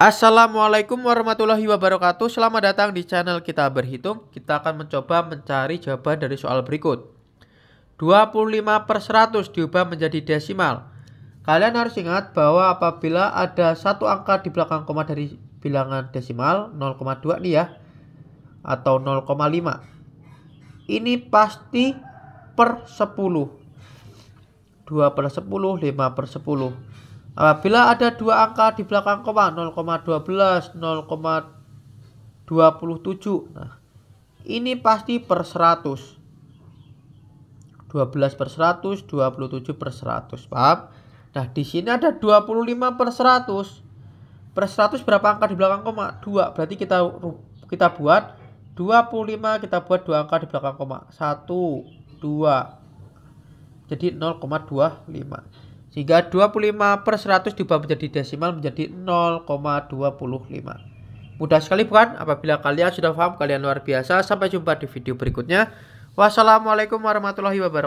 Assalamualaikum warahmatullahi wabarakatuh Selamat datang di channel kita berhitung Kita akan mencoba mencari jawaban dari soal berikut 25 per 100 diubah menjadi desimal Kalian harus ingat bahwa apabila ada satu angka di belakang koma dari bilangan desimal 0,2 nih ya Atau 0,5 Ini pasti per 10 2 per 10, 5 per 10 Apabila ada dua angka di belakang koma 0,12, 0,27. Nah, ini pasti per 100. 12 per 100, 27 per 100. Paham? Nah, di sini ada 25 per 100. Per 100 berapa angka di belakang koma? 2. Berarti kita kita buat 25 kita buat dua angka di belakang koma. 1 2. Jadi 0,25. Sehingga 25 per 100 diubah menjadi desimal menjadi 0,25. Mudah sekali bukan? Apabila kalian sudah paham, kalian luar biasa. Sampai jumpa di video berikutnya. Wassalamualaikum warahmatullahi wabarakatuh.